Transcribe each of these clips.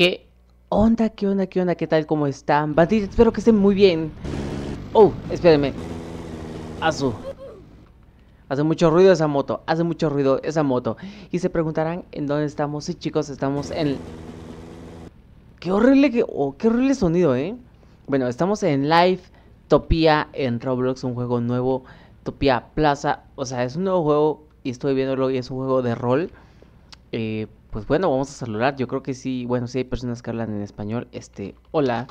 ¿Qué onda? ¿Qué onda? ¿Qué onda? ¿Qué tal? ¿Cómo están? Bandidos, espero que estén muy bien. Oh, espérenme. Azu. Hace mucho ruido esa moto, hace mucho ruido esa moto. Y se preguntarán en dónde estamos. Sí, chicos, estamos en... Qué horrible, que... Oh, qué horrible sonido, ¿eh? Bueno, estamos en Live Topia en Roblox, un juego nuevo. Topia Plaza, o sea, es un nuevo juego y estoy viéndolo y es un juego de rol. Eh, pues bueno, vamos a saludar. Yo creo que sí, bueno, sí hay personas que hablan en español. Este, hola.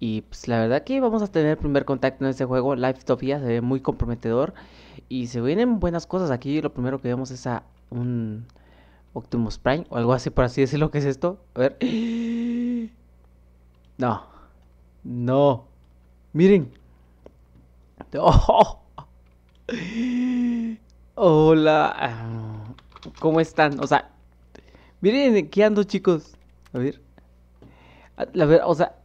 Y pues la verdad que vamos a tener primer contacto en este juego. Life Topia se ve muy comprometedor. Y se vienen buenas cosas. Aquí lo primero que vemos es a un Optimus Prime o algo así, por así decirlo. que es esto? A ver. No. No. Miren. Hola. ¿Cómo están? O sea, Miren qué ando, chicos. A ver. Ah, la verdad, o sea,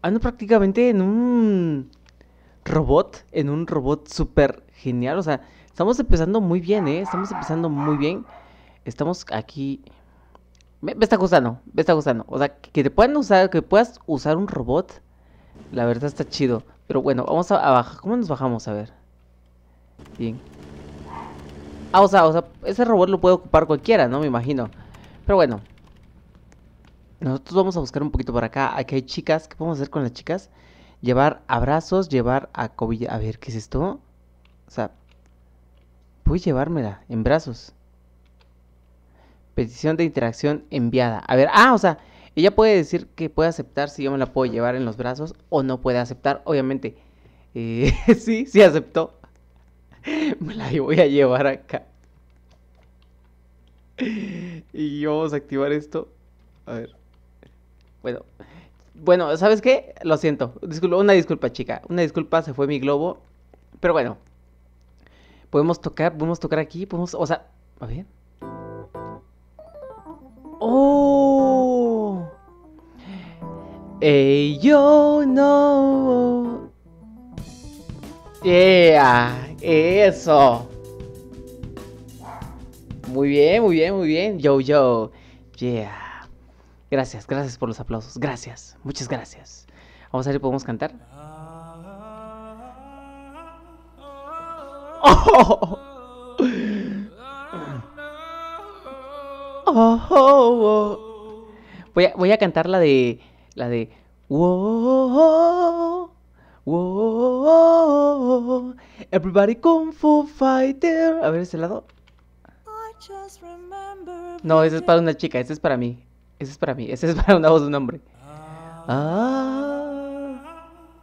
ando prácticamente en un robot, en un robot súper genial. O sea, estamos empezando muy bien, ¿eh? Estamos empezando muy bien. Estamos aquí... Me, está gustando, me está gustando. O sea, que te puedan usar, que puedas usar un robot, la verdad está chido. Pero bueno, vamos a, a bajar. ¿Cómo nos bajamos? A ver. Bien. Ah, o sea, o sea, ese robot lo puede ocupar cualquiera, ¿no? Me imagino. Pero bueno. Nosotros vamos a buscar un poquito por acá. Aquí hay chicas. ¿Qué podemos hacer con las chicas? Llevar abrazos, llevar a cobilla. A ver, ¿qué es esto? O sea, voy a llevármela en brazos. Petición de interacción enviada. A ver, ah, o sea, ella puede decir que puede aceptar si yo me la puedo llevar en los brazos o no puede aceptar, obviamente. Eh, sí, sí aceptó. Me la voy a llevar acá. y vamos a activar esto. A ver. Bueno. Bueno, ¿sabes qué? Lo siento. Disculpa, una disculpa, chica. Una disculpa, se fue mi globo. Pero bueno. Podemos tocar, podemos tocar aquí, podemos... O sea, a ver. ¡Oh! ¡Ey! yo no. ¡Yeah! ¡Eso! Muy bien, muy bien, muy bien. Yo, yo. Yeah. Gracias, gracias por los aplausos. Gracias, muchas gracias. Vamos a ver si podemos cantar. Oh. voy, a, cantar la de. La de. everybody come for Fighter. A ver, ese lado. No, ese es para una chica, ese es para mí. Ese es para mí, ese es para una voz de un hombre. Ah.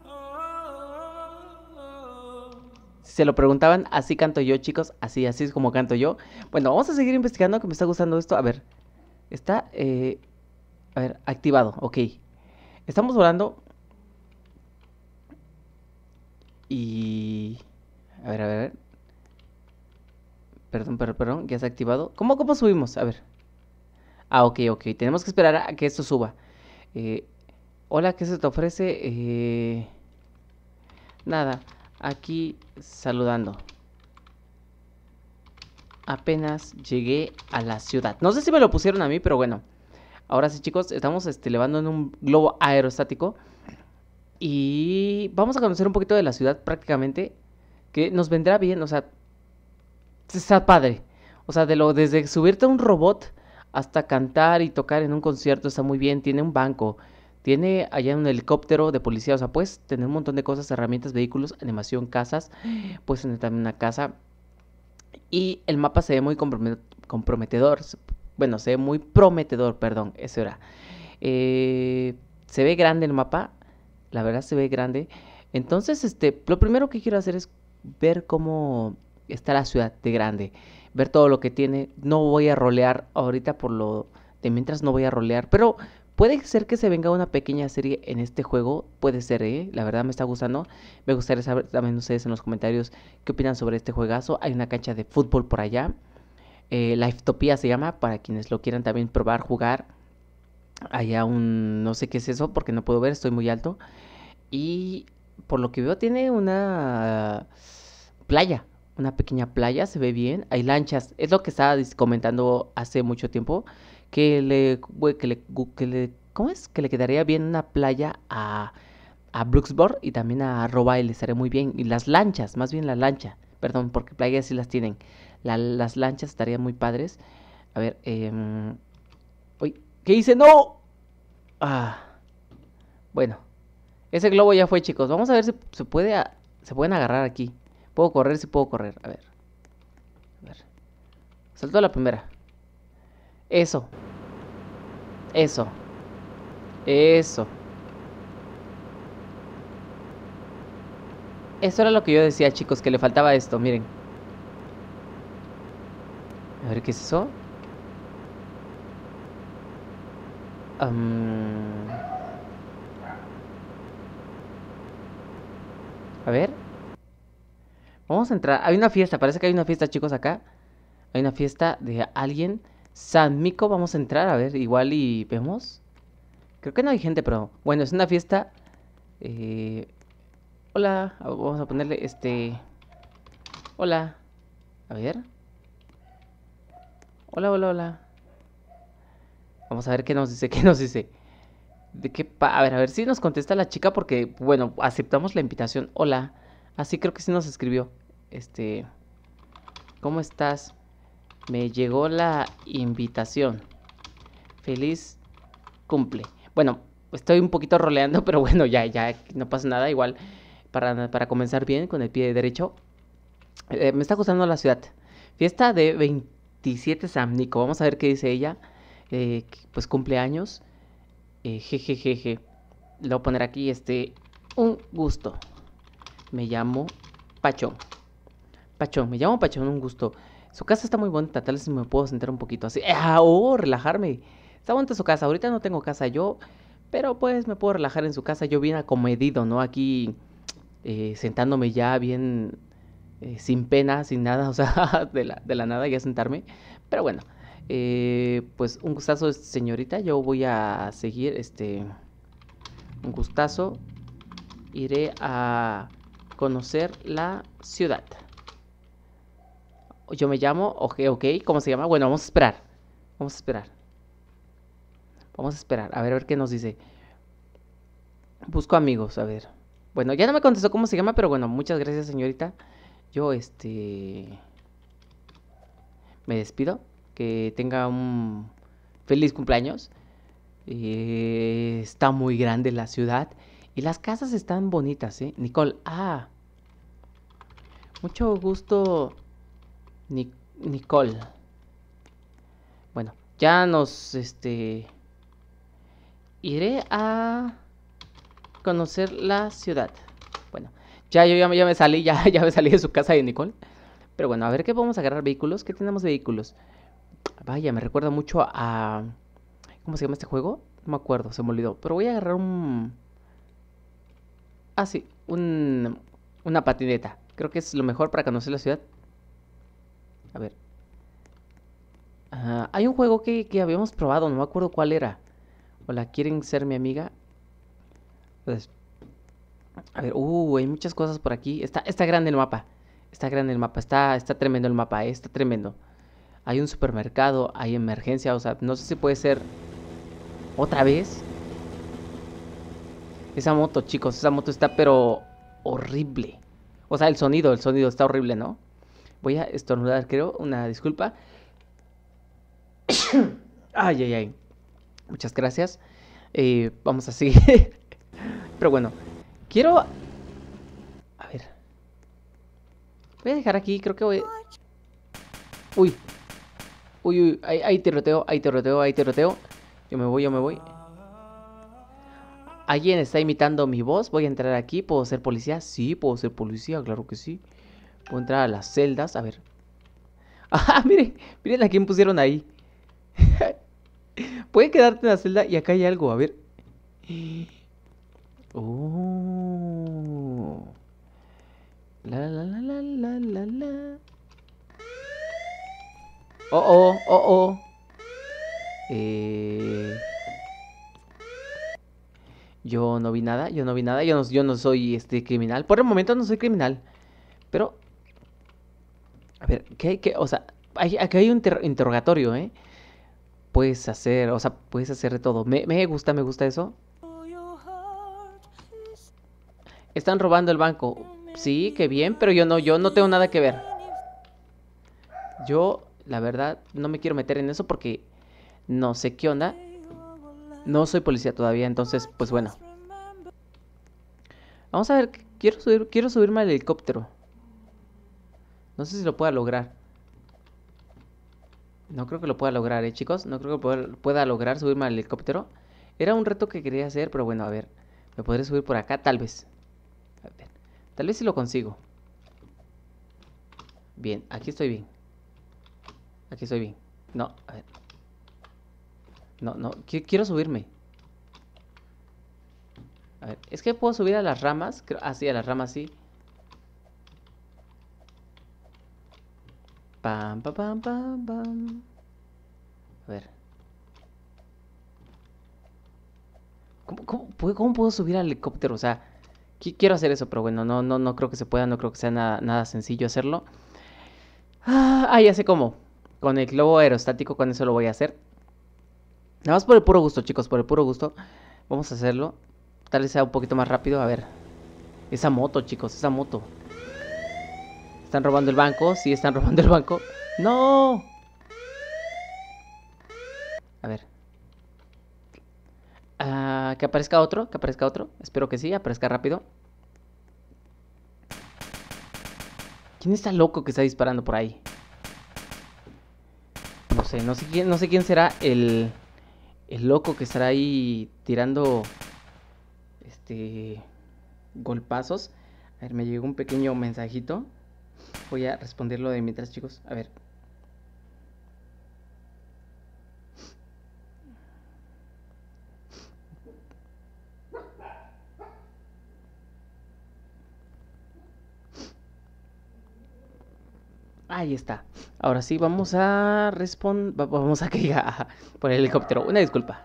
Ah. Si se lo preguntaban, así canto yo, chicos. Así, así es como canto yo. Bueno, vamos a seguir investigando que me está gustando esto. A ver, está, eh, a ver, activado, ok. Estamos volando. Y... A ver, a ver, a ver. Perdón, perdón, perdón, ya se ha activado. ¿Cómo, cómo subimos? A ver. Ah, ok, ok. Tenemos que esperar a que esto suba. Eh, hola, ¿qué se te ofrece? Eh, nada, aquí saludando. Apenas llegué a la ciudad. No sé si me lo pusieron a mí, pero bueno. Ahora sí, chicos, estamos este, elevando en un globo aerostático. Y vamos a conocer un poquito de la ciudad prácticamente. Que nos vendrá bien, o sea, está padre. O sea, de lo, desde subirte a un robot hasta cantar y tocar en un concierto está muy bien. Tiene un banco, tiene allá un helicóptero de policía. O sea, puedes tener un montón de cosas, herramientas, vehículos, animación, casas. Puedes tener también una casa. Y el mapa se ve muy comprometedor. Bueno, se ve muy prometedor, perdón, eso era. Eh, se ve grande el mapa. La verdad se ve grande. Entonces, este, lo primero que quiero hacer es ver cómo está la ciudad de grande, ver todo lo que tiene. No voy a rolear ahorita por lo de mientras no voy a rolear, pero puede ser que se venga una pequeña serie en este juego, puede ser, ¿eh? la verdad me está gustando. Me gustaría saber también ustedes en los comentarios qué opinan sobre este juegazo. Hay una cancha de fútbol por allá. Eh, la se llama, para quienes lo quieran también probar, jugar. Allá un... no sé qué es eso, porque no puedo ver, estoy muy alto. Y por lo que veo tiene una playa una pequeña playa, se ve bien, hay lanchas, es lo que estaba comentando hace mucho tiempo, que le, que le, que ¿cómo es? Que le quedaría bien una playa a, a Brooksburg y también a y le estaría muy bien, y las lanchas, más bien la lancha, perdón, porque playas sí las tienen, las lanchas estarían muy padres, a ver, eh, uy, ¿qué hice? ¡No! Ah, bueno, ese globo ya fue chicos, vamos a ver si se puede, se pueden agarrar aquí. Puedo correr si sí puedo correr. A ver. A ver. Saltó la primera. Eso. Eso. Eso. Eso era lo que yo decía, chicos, que le faltaba esto, miren. A ver, ¿qué es eso? A ver. Vamos a entrar. Hay una fiesta, parece que hay una fiesta, chicos, acá. Hay una fiesta de alguien. San Mico, vamos a entrar, a ver, igual y vemos. Creo que no hay gente, pero bueno, es una fiesta. Eh... hola, vamos a ponerle este... Hola. A ver. Hola, hola, hola. Vamos a ver qué nos dice, qué nos dice. De qué a ver, a ver si nos contesta la chica porque, bueno, aceptamos la invitación. Hola. Así creo que sí nos escribió. Este, ¿cómo estás? Me llegó la invitación. Feliz cumple. Bueno, estoy un poquito roleando, pero bueno, ya, ya, no pasa nada. Igual, para, comenzar bien, con el pie derecho. Eh, me está gustando la ciudad. Fiesta de 27 Samnico Vamos a ver qué dice ella. Eh, pues cumpleaños. Eh, jejejeje. Lo voy a poner aquí, este, un gusto me llamo Pachón. Pachón, me llamo Pachón, un gusto. Su casa está muy bonita, tal vez me puedo sentar un poquito así. ¡Oh! Relajarme. Está bonita su casa. Ahorita no tengo casa yo, pero pues me puedo relajar en su casa. Yo bien acomedido, ¿no? Aquí eh, sentándome ya bien eh, sin pena, sin nada, o sea, de la, nada la nada ya sentarme. Pero bueno, eh, pues un gustazo, señorita. Yo voy a seguir este. Un gustazo. Iré a conocer la ciudad. Yo me llamo, ok, ok, ¿cómo se llama? Bueno, vamos a esperar. Vamos a esperar. Vamos a esperar, a ver, a ver qué nos dice. Busco amigos, a ver. Bueno, ya no me contestó cómo se llama, pero bueno, muchas gracias, señorita. Yo, este... Me despido. Que tenga un feliz cumpleaños. Eh, está muy grande la ciudad. Y las casas están bonitas, ¿eh? Nicole, ah. Mucho gusto, Nicole. Bueno, ya nos, este... Iré a conocer la ciudad. Bueno, ya yo ya, me salí, ya, ya me salí de su casa de Nicole. Pero bueno, a ver qué podemos agarrar vehículos. ¿Qué tenemos vehículos? Vaya, me recuerda mucho a... ¿Cómo se llama este juego? No me acuerdo, se me olvidó. Pero voy a agarrar un... Ah, sí, una patineta. Creo que es lo mejor para conocer la ciudad. A ver. Ah, hay un juego que, habíamos probado, no me acuerdo cuál era. Hola, ¿quieren ser mi amiga? Pues, a ver, uh, hay muchas cosas por aquí. Está, está grande el mapa. Está grande el mapa, está, está tremendo el mapa, eh, está tremendo. Hay un supermercado, hay emergencia, o sea, no sé si puede ser otra vez. Esa moto, chicos, esa moto está pero horrible. O sea, el sonido, el sonido está horrible, ¿no? Voy a estornudar, creo, una disculpa. ay, ay, ay. Muchas gracias. Eh, vamos a seguir. pero bueno, quiero... A ver. Voy a dejar aquí, creo que voy... Uy. Uy, uy, ahí, ahí tiroteo, ahí roteo, ahí tiroteo. Yo me voy, yo me voy alguien está imitando mi voz, voy a entrar aquí, ¿puedo ser policía? Sí, puedo ser policía, claro que sí. Puedo entrar a las celdas, a ver. ¡Ah, miren! Miren a quién pusieron ahí. Puede quedarte en la celda y acá hay algo, a ver. Oh. La la la la la la la. Oh, oh, oh, oh. Eh... Yo no vi nada, yo no vi nada, yo no, yo no soy este criminal. Por el momento no soy criminal. Pero. A ver, ¿qué que O sea, aquí hay un interrogatorio, ¿eh? Puedes hacer, o sea, puedes hacer de todo. Me, me gusta, me gusta eso. Están robando el banco. Sí, qué bien, pero yo no, yo no tengo nada que ver. Yo, la verdad, no me quiero meter en eso porque no sé qué onda. No soy policía todavía, entonces, pues bueno. Vamos a ver, quiero, subir, quiero subirme al helicóptero. No sé si lo pueda lograr. No creo que lo pueda lograr, ¿eh, chicos? No creo que pueda, lograr subirme al helicóptero. Era un reto que quería hacer, pero bueno, a ver. ¿Me podré subir por acá? Tal vez. A ver, tal vez si lo consigo. Bien, aquí estoy bien. Aquí estoy bien. No, a ver. No, no, quiero subirme. A ver, es que puedo subir a las ramas. Ah, sí, a las ramas sí. Pam, pam, pam, pam, pam. A ver. ¿Cómo, puedo subir al helicóptero? O sea, quiero hacer eso, pero bueno, no, no, no creo que se pueda, no creo que sea nada, nada sencillo hacerlo. Ah, ya sé cómo. Con el globo aerostático, con eso lo voy a hacer. Nada más por el puro gusto, chicos, por el puro gusto. Vamos a hacerlo. Tal vez sea un poquito más rápido. A ver. Esa moto, chicos, esa moto. ¿Están robando el banco? Sí, están robando el banco. ¡No! A ver. Ah, que aparezca otro, que aparezca otro. Espero que sí, aparezca rápido. ¿Quién está loco que está disparando por ahí? No sé, no sé quién, no sé quién será el el loco que estará ahí tirando este golpazos. A ver, me llegó un pequeño mensajito. Voy a responderlo de mientras, chicos. A ver. Ahí está. Ahora sí, vamos a responder. Vamos a que diga por el helicóptero. Una disculpa.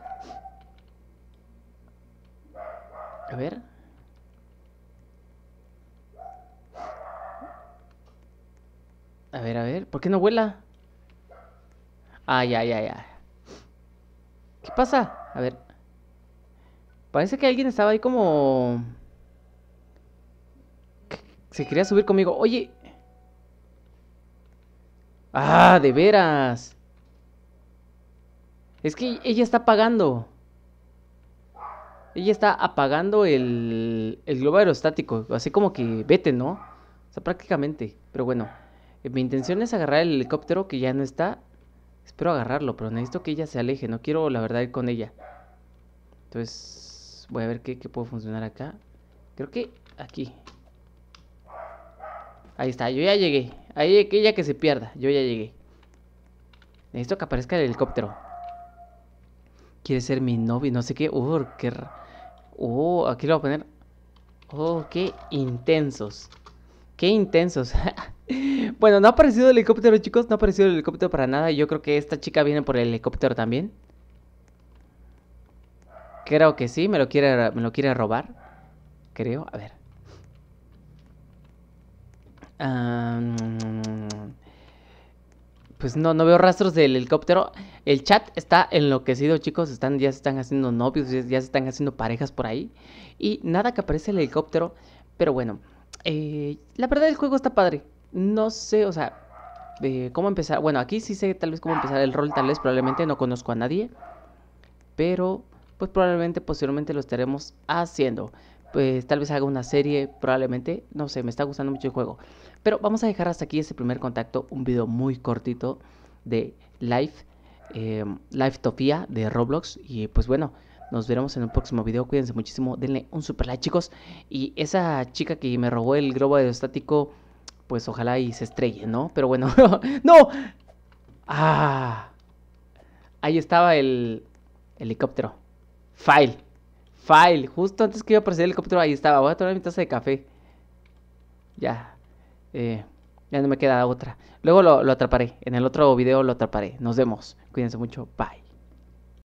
A ver. A ver, a ver. ¿Por qué no vuela? Ah, ya, ya, ya. ¿Qué pasa? A ver. Parece que alguien estaba ahí como... Se quería subir conmigo. Oye, Ah, de veras. Es que ella está apagando. Ella está apagando el, el globo aerostático. Así como que vete, ¿no? O sea, prácticamente. Pero bueno, eh, mi intención es agarrar el helicóptero que ya no está. Espero agarrarlo, pero necesito que ella se aleje. No quiero, la verdad, ir con ella. Entonces, voy a ver qué, qué puedo funcionar acá. Creo que aquí. Ahí está, yo ya llegué. Ahí aquella que se pierda, yo ya llegué. Necesito que aparezca el helicóptero. Quiere ser mi novio, no sé qué. Oh, qué... Oh, aquí lo voy a poner. Oh, qué intensos. Qué intensos. bueno, no ha aparecido el helicóptero, chicos. No ha aparecido el helicóptero para nada. Yo creo que esta chica viene por el helicóptero también. Creo que sí, me lo quiere, me lo quiere robar. Creo, a ver pues no, no veo rastros del helicóptero. El chat está enloquecido, chicos. Están, ya se están haciendo novios, ya, se están haciendo parejas por ahí. Y nada que aparece el helicóptero. Pero bueno, eh, la verdad el juego está padre. No sé, o sea, eh, cómo empezar. Bueno, aquí sí sé tal vez cómo empezar el rol, tal vez probablemente no conozco a nadie. Pero, pues probablemente posteriormente lo estaremos haciendo pues tal vez haga una serie, probablemente, no sé, me está gustando mucho el juego. Pero vamos a dejar hasta aquí ese primer contacto, un video muy cortito de Life eh, Live de Roblox. Y pues bueno, nos veremos en un próximo video, cuídense muchísimo, denle un super like chicos. Y esa chica que me robó el globo aerostático, pues ojalá y se estrelle, ¿no? Pero bueno, ¡no! ¡Ah! Ahí estaba el helicóptero. File. File. Justo antes que iba a aparecer el helicóptero, ahí estaba. Voy a tomar mi taza de café. Ya. Eh, ya no me queda otra. Luego lo, lo atraparé. En el otro video lo atraparé. Nos vemos. Cuídense mucho. Bye.